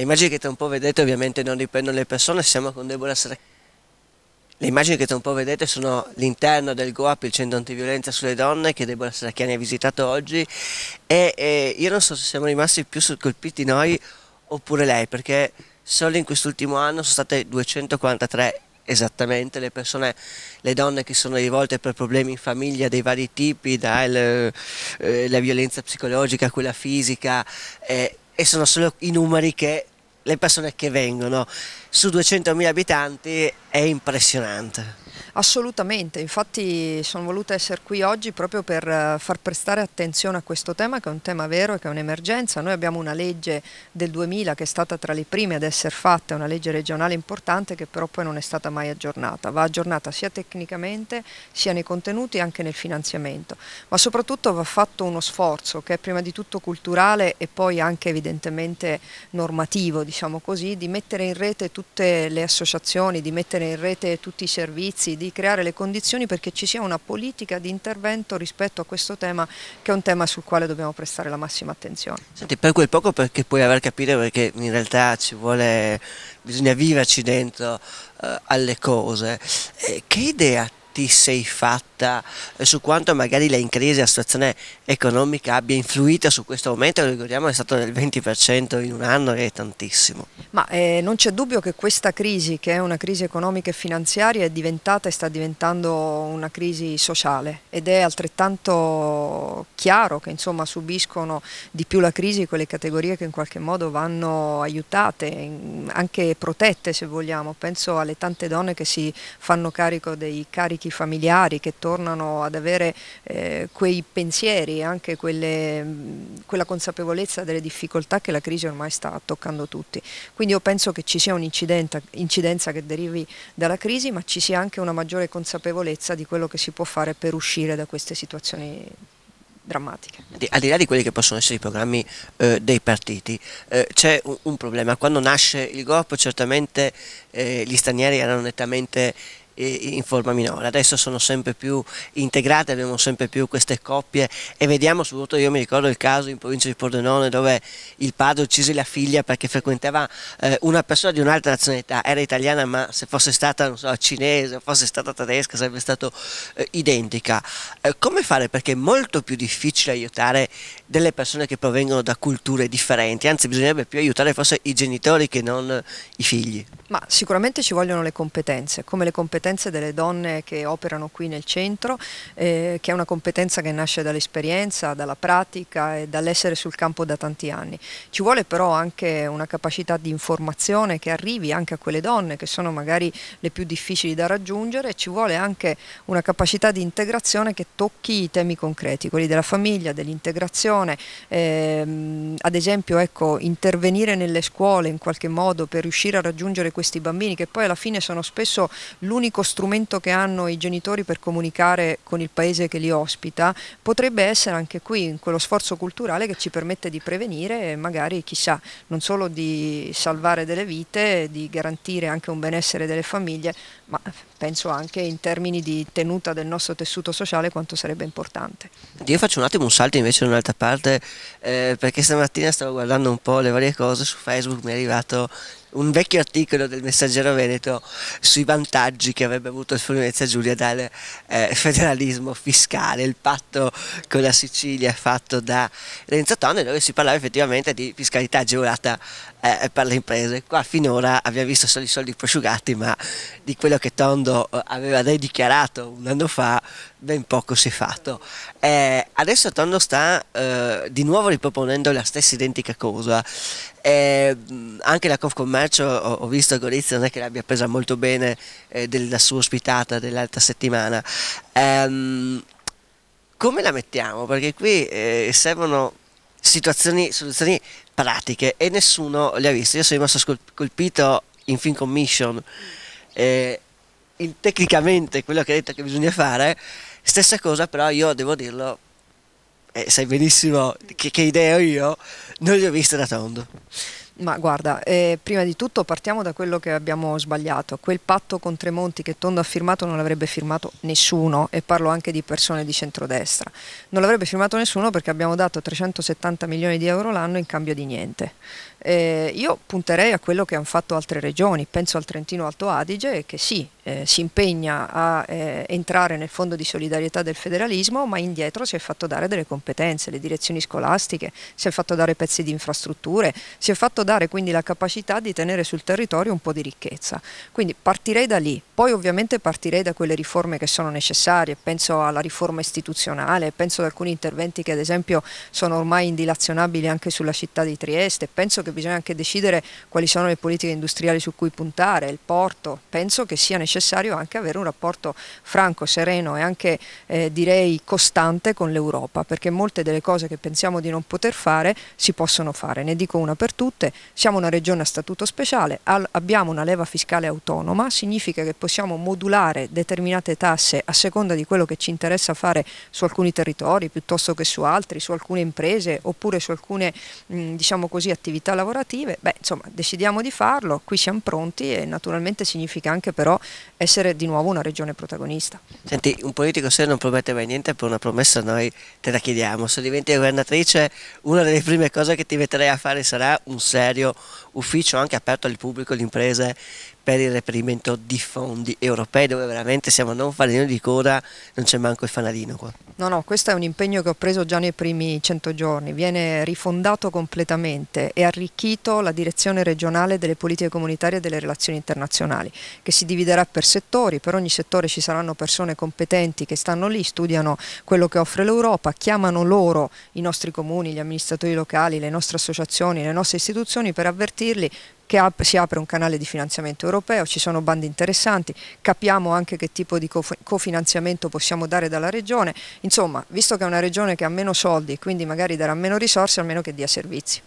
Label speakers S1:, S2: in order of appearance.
S1: Le immagini che tra un po' vedete ovviamente non riprendono le persone, siamo con Deborah Serracchini. Le immagini che tra un po' vedete sono l'interno del GOAP, il centro antiviolenza sulle donne, che Deborah Serracchiani ha visitato oggi e, e io non so se siamo rimasti più colpiti noi oppure lei, perché solo in quest'ultimo anno sono state 243 esattamente le persone, le donne che sono rivolte per problemi in famiglia dei vari tipi, dalla eh, violenza psicologica a quella fisica, eh, e sono solo i numeri che le persone che vengono su 200.000 abitanti è impressionante.
S2: Assolutamente, infatti sono voluta essere qui oggi proprio per eh, far prestare attenzione a questo tema che è un tema vero e che è un'emergenza. Noi abbiamo una legge del 2000 che è stata tra le prime ad essere fatta, una legge regionale importante che però poi non è stata mai aggiornata. Va aggiornata sia tecnicamente sia nei contenuti e anche nel finanziamento, ma soprattutto va fatto uno sforzo che è prima di tutto culturale e poi anche evidentemente normativo, diciamo così, di mettere in rete tutte le associazioni, di mettere in rete tutti i servizi cercati di creare le condizioni perché ci sia una politica di intervento rispetto a questo tema che è un tema sul quale dobbiamo prestare la massima attenzione. Senti,
S1: per quel poco perché puoi aver capito perché in realtà ci vuole, bisogna viverci dentro eh, alle cose, eh, che idea ti sei fatta, eh, su quanto magari la crisi, la situazione economica abbia influito su questo aumento, che ricordiamo è stato del 20% in un anno, che è tantissimo.
S2: Ma eh, non c'è dubbio che questa crisi, che è una crisi economica e finanziaria, è diventata e sta diventando una crisi sociale ed è altrettanto chiaro che insomma, subiscono di più la crisi quelle categorie che in qualche modo vanno aiutate, anche protette se vogliamo. Penso alle tante donne che si fanno carico dei carichi rapporti familiari, che tornano ad avere eh, quei pensieri, e anche quelle, quella consapevolezza delle difficoltà che la crisi ormai sta toccando tutti. Quindi io penso che ci sia un'incidenza che derivi dalla crisi, ma ci sia anche una maggiore consapevolezza di quello che si può fare per uscire da queste situazioni
S1: drammatiche. Al di là di quelli che possono essere i programmi eh, dei partiti, eh, c'è un, un, problema. Quando nasce il GOP certamente eh, gli stranieri erano nettamente in forma minore. Adesso sono sempre più integrate, abbiamo sempre più queste coppie e vediamo soprattutto, io mi ricordo il caso in provincia di Pordenone dove il padre uccise la figlia perché frequentava eh, una persona di un'altra nazionalità, era italiana ma se fosse stata so, cinese o fosse stata tedesca sarebbe stata eh, identica. Eh, come fare? Perché è molto più difficile aiutare delle persone che provengono da culture differenti, anzi bisognerebbe più aiutare forse i genitori che non i figli.
S2: Ma sicuramente ci vogliono le competenze, come le competenze competenze delle donne che operano qui nel centro, eh, che è una competenza che nasce dall'esperienza, dalla pratica e dall'essere sul campo da tanti anni. Ci vuole però anche una capacità di informazione che arrivi anche a quelle donne che sono magari le più difficili da raggiungere ci vuole anche una capacità di integrazione che tocchi i temi concreti, quelli della famiglia, dell'integrazione, ehm, ad esempio ecco, intervenire nelle scuole in qualche modo per riuscire a raggiungere questi bambini che poi alla fine sono spesso l'unico l'unico strumento che hanno i genitori per comunicare con il paese che li ospita, potrebbe essere anche qui quello sforzo culturale che ci permette di prevenire e magari chissà non solo di salvare delle vite, di garantire anche un benessere delle famiglie, ma penso anche in termini di tenuta del nostro tessuto sociale quanto sarebbe importante.
S1: Io faccio un attimo un salto invece in un'altra parte eh, perché stamattina stavo guardando un po' le varie cose su Facebook, mi è arrivato un vecchio articolo del Messaggero Veneto sui vantaggi che avrebbe avuto il Friuli Venezia Giulia dal eh, federalismo fiscale, il patto con la Sicilia fatto da Renzo Tonne dove si parlava effettivamente di fiscalità agevolata eh, per le imprese. Qua finora abbiamo visto solo i soldi prosciugati ma di quello che Tondo quando eh, aveva lei dichiarato un anno fa, ben poco si è fatto. Eh, adesso Tonno sta eh, di nuovo riproponendo la stessa identica cosa. Eh, anche la Confcommercio, ho, ho visto Gorizia, non è che l'abbia presa molto bene eh, della sua ospitata dell'altra settimana. Ehm, come la mettiamo? Perché qui eh, servono situazioni, soluzioni pratiche e nessuno le ha viste. Io sono rimasto colpito in Fin Commission. Eh, il, tecnicamente quello che ha detto che bisogna fare. Stessa cosa, però io devo dirlo, eh, sai benissimo che, che idea ho io, non le ho viste da tondo.
S2: Ma guarda, eh, prima di tutto partiamo da quello che abbiamo sbagliato. Quel patto con Tremonti che Tondo ha firmato non l'avrebbe firmato nessuno e parlo anche di persone di centrodestra. Non l'avrebbe firmato nessuno perché abbiamo dato 370 milioni di euro l'anno in cambio di niente. Eh, io punterei a quello che hanno fatto altre regioni, penso al Trentino Alto Adige che sì, eh, si impegna a eh, entrare nel fondo di solidarietà del federalismo, ma indietro si è fatto dare delle competenze, le direzioni scolastiche, si è fatto dare pezzi di infrastrutture, si è fatto dare quindi la capacità di tenere sul territorio un po' di ricchezza. Quindi partirei da lì, poi ovviamente partirei da quelle riforme che sono necessarie, penso alla riforma istituzionale, penso ad alcuni interventi che ad esempio sono ormai indilazionabili anche sulla città di Trieste, penso che bisogna anche decidere quali sono le politiche industriali su cui puntare, il porto, penso che sia necessario anche avere un rapporto franco, sereno e anche eh, direi costante con l'Europa, perché molte delle cose che pensiamo di non poter fare si possono fare, ne dico una per tutte, siamo una regione a statuto speciale, abbiamo una leva fiscale autonoma, significa che possiamo possiamo modulare determinate tasse a seconda di quello che ci interessa fare su alcuni territori piuttosto che su altri, su alcune imprese oppure su alcune mh, mm, diciamo così, attività lavorative, beh insomma decidiamo di farlo, qui siamo pronti e naturalmente significa anche però essere di nuovo una regione protagonista.
S1: Senti, un politico se non promette mai niente per una promessa noi te la chiediamo, se diventi governatrice una delle prime cose che ti metterei a fare sarà un serio ufficio anche aperto al pubblico, alle imprese, per il reperimento di fondi europei dove veramente siamo non fanalino di coda, non c'è manco il fanalino qua.
S2: No, no, questo è un impegno che ho preso già nei primi 100 giorni, viene rifondato completamente e arricchito la direzione regionale delle politiche comunitarie e delle relazioni internazionali, che si dividerà per settori, per ogni settore ci saranno persone competenti che stanno lì, studiano quello che offre l'Europa, chiamano loro i nostri comuni, gli amministratori locali, le nostre associazioni, le nostre istituzioni per avvertirli che ap si apre un canale di finanziamento europeo, ci sono bandi interessanti, capiamo anche che tipo di cof cofinanziamento possiamo dare dalla regione, insomma visto che è una regione che ha meno soldi e quindi magari darà meno risorse almeno che dia servizi.